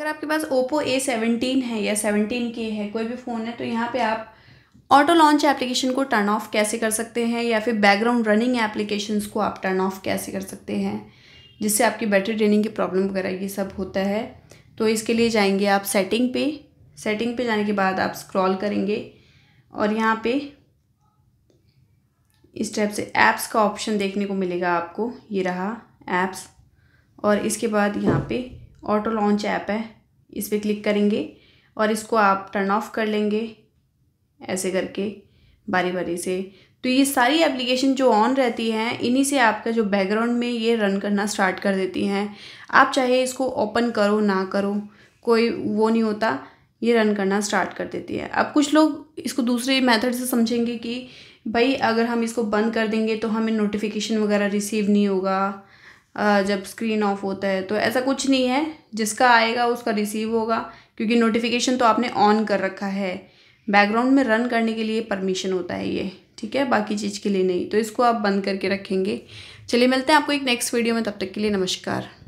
अगर आपके पास Oppo a seventeen है या सेवनटीन के है कोई भी फ़ोन है तो यहाँ पे आप ऑटो लॉन्च एप्लीकेशन को टर्न ऑफ कैसे कर सकते हैं या फिर बैकग्राउंड रनिंग एप्लीकेशंस को आप टर्न ऑफ कैसे कर सकते हैं जिससे आपकी बैटरी ड्रेनिंग की प्रॉब्लम वगैरह ये सब होता है तो इसके लिए जाएंगे आप सेटिंग पे सेटिंग पे जाने के बाद आप स्क्रॉल करेंगे और यहाँ पे इस टाइप से ऐप्स का ऑप्शन देखने को मिलेगा आपको ये रहा ऐप्स और इसके बाद यहाँ पे ऑटो लॉन्च ऐप है इस पर क्लिक करेंगे और इसको आप टर्न ऑफ कर लेंगे ऐसे करके बारी बारी से तो ये सारी एप्लीकेशन जो ऑन रहती हैं इन्हीं से आपका जो बैकग्राउंड में ये रन करना स्टार्ट कर देती हैं आप चाहे इसको ओपन करो ना करो कोई वो नहीं होता ये रन करना स्टार्ट कर देती है अब कुछ लोग इसको दूसरे मेथड से समझेंगे कि भाई अगर हम इसको बंद कर देंगे तो हमें नोटिफिकेशन वगैरह रिसीव नहीं होगा जब स्क्रीन ऑफ होता है तो ऐसा कुछ नहीं है जिसका आएगा उसका रिसीव होगा क्योंकि नोटिफिकेशन तो आपने ऑन कर रखा है बैकग्राउंड में रन करने के लिए परमिशन होता है ये ठीक है बाकी चीज़ के लिए नहीं तो इसको आप बंद करके रखेंगे चलिए मिलते हैं आपको एक नेक्स्ट वीडियो में तब तक के लिए नमस्कार